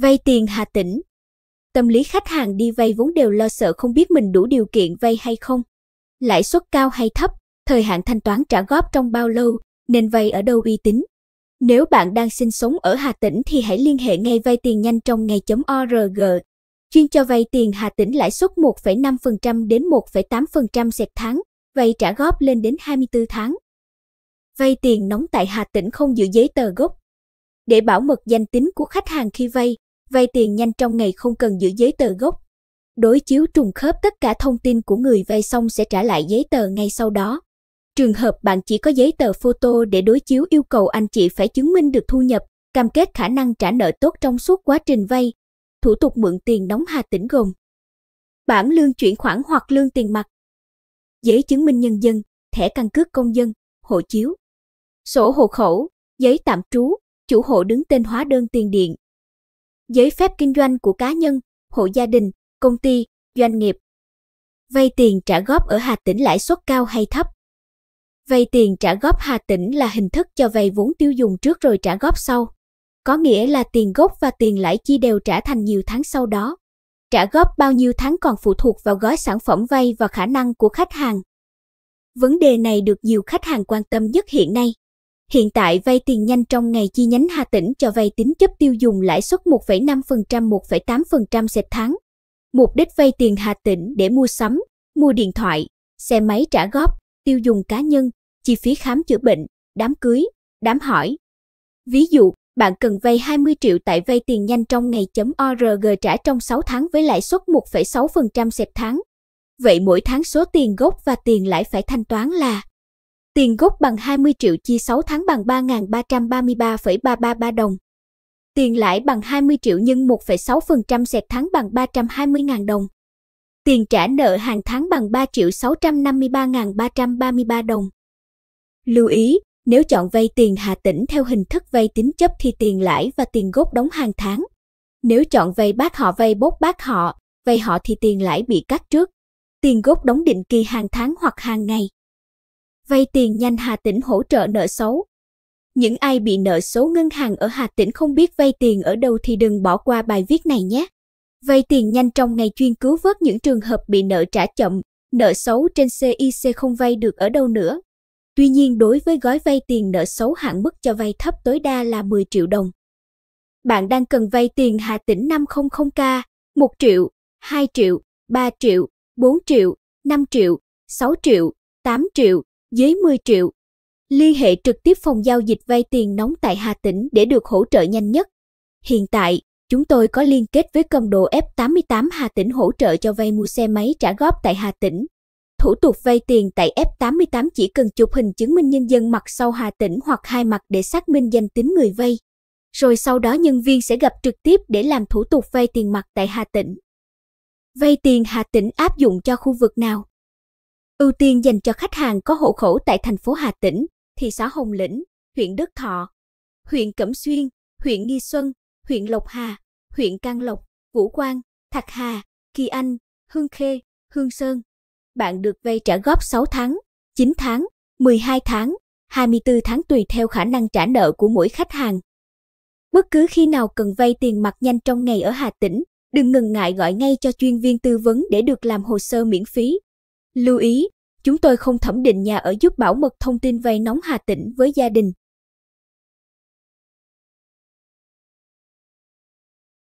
Vay tiền Hà Tĩnh Tâm lý khách hàng đi vay vốn đều lo sợ không biết mình đủ điều kiện vay hay không. Lãi suất cao hay thấp, thời hạn thanh toán trả góp trong bao lâu, nên vay ở đâu uy tín. Nếu bạn đang sinh sống ở Hà Tĩnh thì hãy liên hệ ngay vay tiền nhanh trong ngày org Chuyên cho vay tiền Hà Tĩnh lãi suất 1,5% đến 1,8% sẹt tháng, vay trả góp lên đến 24 tháng. Vay tiền nóng tại Hà Tĩnh không giữ giấy tờ gốc. Để bảo mật danh tính của khách hàng khi vay, vay tiền nhanh trong ngày không cần giữ giấy tờ gốc. Đối chiếu trùng khớp tất cả thông tin của người vay xong sẽ trả lại giấy tờ ngay sau đó. Trường hợp bạn chỉ có giấy tờ photo để đối chiếu yêu cầu anh chị phải chứng minh được thu nhập, cam kết khả năng trả nợ tốt trong suốt quá trình vay. Thủ tục mượn tiền đóng Hà Tĩnh gồm bản lương chuyển khoản hoặc lương tiền mặt, giấy chứng minh nhân dân, thẻ căn cước công dân, hộ chiếu, sổ hộ khẩu, giấy tạm trú, chủ hộ đứng tên hóa đơn tiền điện, giấy phép kinh doanh của cá nhân, hộ gia đình, công ty, doanh nghiệp. Vay tiền trả góp ở Hà Tĩnh lãi suất cao hay thấp? Vay tiền trả góp Hà Tĩnh là hình thức cho vay vốn tiêu dùng trước rồi trả góp sau. Có nghĩa là tiền gốc và tiền lãi chi đều trả thành nhiều tháng sau đó. Trả góp bao nhiêu tháng còn phụ thuộc vào gói sản phẩm vay và khả năng của khách hàng. Vấn đề này được nhiều khách hàng quan tâm nhất hiện nay. Hiện tại vay tiền nhanh trong ngày chi nhánh Hà Tĩnh cho vay tín chấp tiêu dùng lãi suất 1,5% 1,8% sệt tháng. Mục đích vay tiền Hà Tĩnh để mua sắm, mua điện thoại, xe máy trả góp, tiêu dùng cá nhân, chi phí khám chữa bệnh, đám cưới, đám hỏi. Ví dụ, bạn cần vay 20 triệu tại vay tiền nhanh trong ngày.org trả trong 6 tháng với lãi suất 1,6% sệt tháng. Vậy mỗi tháng số tiền gốc và tiền lãi phải thanh toán là Tiền gốc bằng 20 triệu chia 6 tháng bằng 3.333,333 đồng. Tiền lãi bằng 20 triệu nhân 1,6% sẹt tháng bằng 320.000 đồng. Tiền trả nợ hàng tháng bằng 3 triệu 653.333 đồng. Lưu ý, nếu chọn vay tiền Hà Tĩnh theo hình thức vay tín chấp thì tiền lãi và tiền gốc đóng hàng tháng. Nếu chọn vay bác họ vay bốt bác họ, vay họ thì tiền lãi bị cắt trước. Tiền gốc đóng định kỳ hàng tháng hoặc hàng ngày vay tiền nhanh Hà Tĩnh hỗ trợ nợ xấu. Những ai bị nợ xấu ngân hàng ở Hà Tĩnh không biết vay tiền ở đâu thì đừng bỏ qua bài viết này nhé. Vay tiền nhanh trong ngày chuyên cứu vớt những trường hợp bị nợ trả chậm, nợ xấu trên CIC không vay được ở đâu nữa. Tuy nhiên đối với gói vay tiền nợ xấu hạn mức cho vay thấp tối đa là 10 triệu đồng. Bạn đang cần vay tiền Hà Tĩnh 500k, 1 triệu, 2 triệu, 3 triệu, 4 triệu, 5 triệu, 6 triệu, 8 triệu, dưới 10 triệu. Liên hệ trực tiếp phòng giao dịch vay tiền nóng tại Hà Tĩnh để được hỗ trợ nhanh nhất. Hiện tại, chúng tôi có liên kết với cầm đồ F88 Hà Tĩnh hỗ trợ cho vay mua xe máy trả góp tại Hà Tĩnh. Thủ tục vay tiền tại F88 chỉ cần chụp hình chứng minh nhân dân mặt sau Hà Tĩnh hoặc hai mặt để xác minh danh tính người vay. Rồi sau đó nhân viên sẽ gặp trực tiếp để làm thủ tục vay tiền mặt tại Hà Tĩnh. Vay tiền Hà Tĩnh áp dụng cho khu vực nào? Ưu tiên dành cho khách hàng có hộ khẩu tại thành phố Hà Tĩnh, thị xã Hồng Lĩnh, huyện Đức Thọ, huyện Cẩm Xuyên, huyện Nghi Xuân, huyện Lộc Hà, huyện Can Lộc, Vũ Quang, Thạch Hà, Kỳ Anh, Hương Khê, Hương Sơn. Bạn được vay trả góp 6 tháng, 9 tháng, 12 tháng, 24 tháng tùy theo khả năng trả nợ của mỗi khách hàng. Bất cứ khi nào cần vay tiền mặt nhanh trong ngày ở Hà Tĩnh, đừng ngần ngại gọi ngay cho chuyên viên tư vấn để được làm hồ sơ miễn phí. Lưu ý, chúng tôi không thẩm định nhà ở giúp bảo mật thông tin vay nóng Hà Tĩnh với gia đình,